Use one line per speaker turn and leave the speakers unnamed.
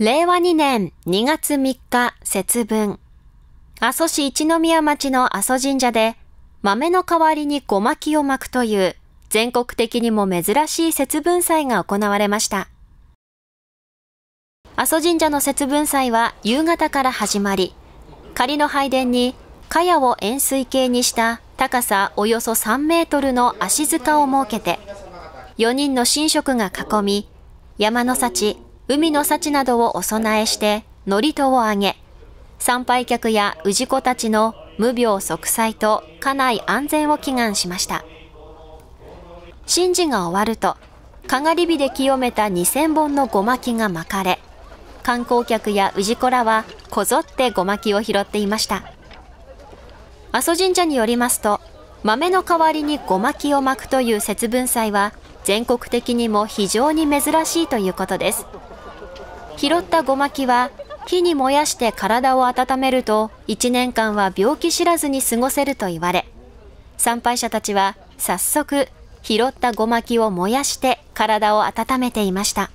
令和2年2月3日節分。阿蘇市一宮町の阿蘇神社で豆の代わりにごまきを巻くという全国的にも珍しい節分祭が行われました。阿蘇神社の節分祭は夕方から始まり、仮の拝殿に茅を円錐形にした高さおよそ3メートルの足塚を設けて、4人の神職が囲み、山の幸、海の幸などをお供えして、祝詞をあげ、参拝客や氏子たちの無病息災と家内安全を祈願しました。神事が終わると、かがり火で清めた2000本のごまきが巻かれ、観光客や氏子らはこぞってごまきを拾っていました。阿蘇神社によりますと、豆の代わりにごまきを巻くという節分祭は、全国的にも非常に珍しいということです。拾ったゴマキは木に燃やして体を温めると1年間は病気知らずに過ごせると言われ参拝者たちは早速拾ったゴマキを燃やして体を温めていました。